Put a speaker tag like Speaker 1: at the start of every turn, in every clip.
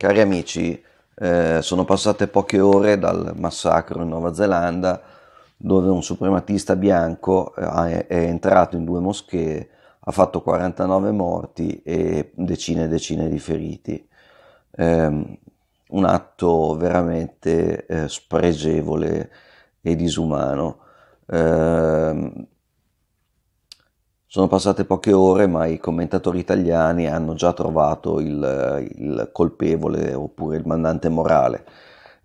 Speaker 1: Cari amici, eh, sono passate poche ore dal massacro in Nuova Zelanda dove un suprematista bianco è, eh, è entrato in due moschee, ha fatto 49 morti e decine e decine di feriti. Eh, un atto veramente eh, spregevole e disumano. Eh, sono passate poche ore, ma i commentatori italiani hanno già trovato il, il colpevole oppure il mandante morale.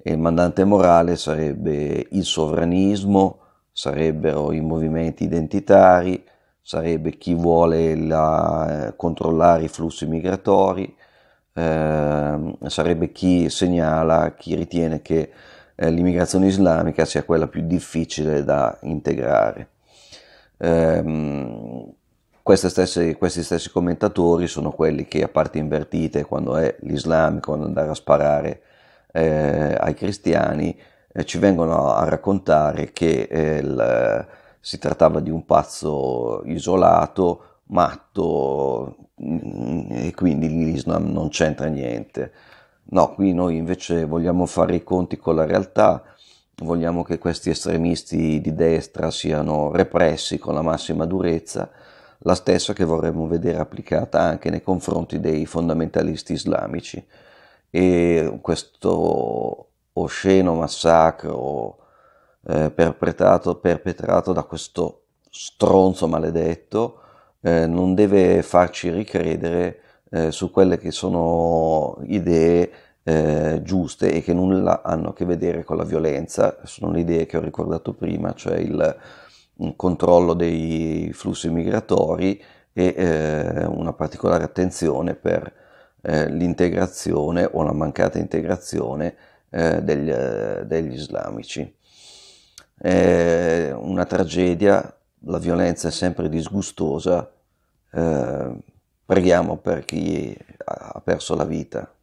Speaker 1: E il mandante morale sarebbe il sovranismo, sarebbero i movimenti identitari, sarebbe chi vuole la, controllare i flussi migratori, eh, sarebbe chi segnala, chi ritiene che eh, l'immigrazione islamica sia quella più difficile da integrare. Eh, stesse, questi stessi commentatori sono quelli che a parte invertite, quando è l'islamico andare a sparare eh, ai cristiani, eh, ci vengono a raccontare che eh, il, si trattava di un pazzo isolato, matto, mm, e quindi l'Islam non c'entra niente. No, qui noi invece vogliamo fare i conti con la realtà, vogliamo che questi estremisti di destra siano repressi con la massima durezza la stessa che vorremmo vedere applicata anche nei confronti dei fondamentalisti islamici. E questo osceno massacro eh, perpetrato, da questo stronzo maledetto eh, non deve farci ricredere eh, su quelle che sono idee eh, giuste e che nulla hanno a che vedere con la violenza, sono le idee che ho ricordato prima, cioè il controllo dei flussi migratori e eh, una particolare attenzione per eh, l'integrazione o la mancata integrazione eh, degli, eh, degli, islamici. È una tragedia, la violenza è sempre disgustosa, eh, preghiamo per chi ha perso la vita.